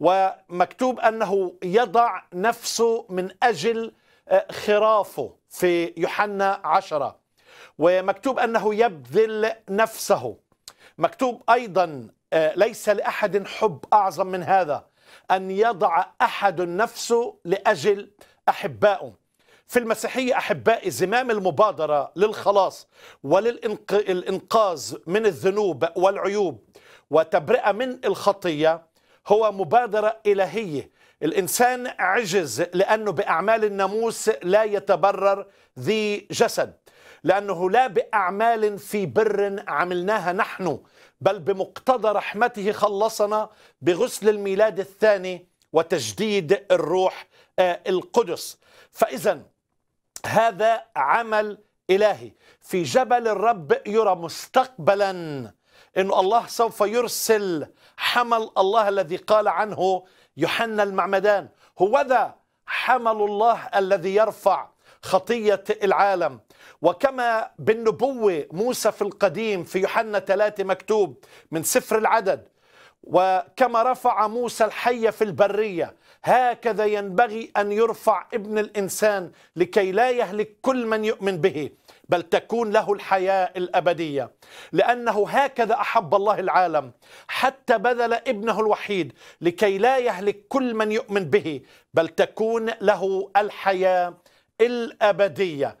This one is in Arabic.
ومكتوب أنه يضع نفسه من أجل آه، خرافه في يوحنا عشرة ومكتوب أنه يبذل نفسه مكتوب أيضا آه، ليس لأحد حب أعظم من هذا أن يضع أحد نفسه لأجل أحبائه في المسيحية أحبائي زمام المبادرة للخلاص وللإنقاذ من الذنوب والعيوب وتبرئة من الخطية هو مبادرة إلهية الإنسان عجز لأنه بأعمال الناموس لا يتبرر ذي جسد لأنه لا بأعمال في بر عملناها نحن بل بمقتضى رحمته خلصنا بغسل الميلاد الثاني وتجديد الروح آه، القدس فإذا هذا عمل إلهي في جبل الرب يرى مستقبلا انه الله سوف يرسل حمل الله الذي قال عنه يوحنا المعمدان هو ذا حمل الله الذي يرفع خطية العالم وكما بالنبوة موسى في القديم في يوحنا ثلاثة مكتوب من سفر العدد وكما رفع موسى الحية في البرية هكذا ينبغي أن يرفع ابن الإنسان لكي لا يهلك كل من يؤمن به بل تكون له الحياة الأبدية لأنه هكذا أحب الله العالم حتى بذل ابنه الوحيد لكي لا يهلك كل من يؤمن به بل تكون له الحياة الأبدية